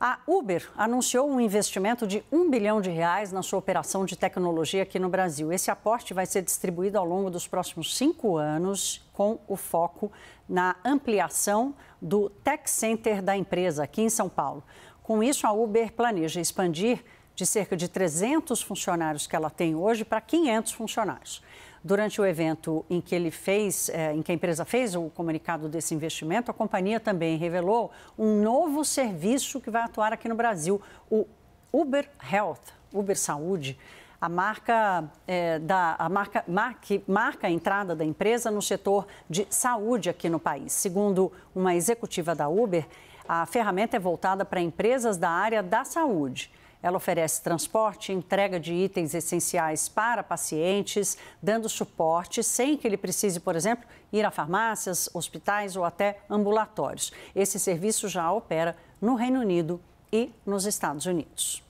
A Uber anunciou um investimento de um bilhão de reais na sua operação de tecnologia aqui no Brasil. Esse aporte vai ser distribuído ao longo dos próximos cinco anos, com o foco na ampliação do tech center da empresa aqui em São Paulo. Com isso, a Uber planeja expandir de cerca de 300 funcionários que ela tem hoje para 500 funcionários. Durante o evento em que ele fez, é, em que a empresa fez o comunicado desse investimento, a companhia também revelou um novo serviço que vai atuar aqui no Brasil, o Uber Health, Uber Saúde. A marca, é, da, a marca mar, que marca a entrada da empresa no setor de saúde aqui no país. Segundo uma executiva da Uber, a ferramenta é voltada para empresas da área da saúde. Ela oferece transporte, entrega de itens essenciais para pacientes, dando suporte sem que ele precise, por exemplo, ir a farmácias, hospitais ou até ambulatórios. Esse serviço já opera no Reino Unido e nos Estados Unidos.